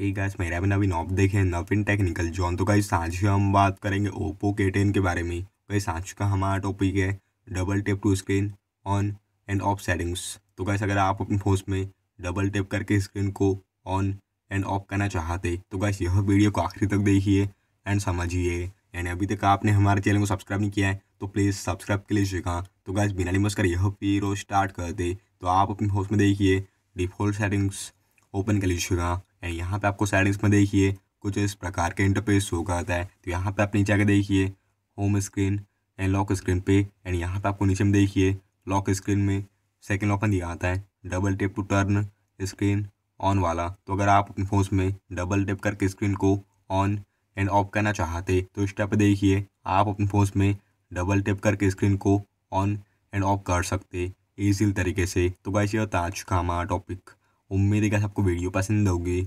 एक गैस मेरा भी नवीन ऑफ देखे नवीन टेक्निकल जोन तो गाइस आज हम बात करेंगे ओप्पो के टेन के बारे में गाइस तो आज का हमारा टॉपिक है double tap to screen on and off settings तो गाइस अगर आप अपने फोन में डबल टेप करके स्क्रीन को ऑन एंड ऑफ करना चाहते तो गाइस यह वीडियो को आखिरी तक देखिए एंड समझिए यानी अभी तक आपने हमारे चैनल को सब्सक्राइब नहीं किया है तो प्लीज़ सब्सक्राइब के लिए जगह तो गाइस बिना लिमस कर यह वीडियो स्टार्ट कर दे तो आप अपने फोन में देखिए डिफ़ॉल्ट सेटिंग्स ओपन कर लीजिएगा यहाँ पे आपको सेटिंग्स में देखिए कुछ इस प्रकार के इंटरफेस शो करता है तो यहाँ पे आप नीचे आके देखिए home screen and lock screen पे एंड यहाँ पे आपको नीचे में देखिए लॉक स्क्रीन में सेकेंड ऑप्शन दिया आता है double tap to turn screen on वाला तो अगर आप अपने फ़ोन में डबल टेप करके स्क्रीन को ऑन एंड ऑफ करना चाहते तो इस टाइप देखिए आप अपने फ़ोन में डबल टेप करके स्क्रीन को ऑन एंड ऑफ कर सकते ईजी तरीके से तो वैसे होता आज का हमारा टॉपिक उम्मीद है कि आपको वीडियो पसंद होगी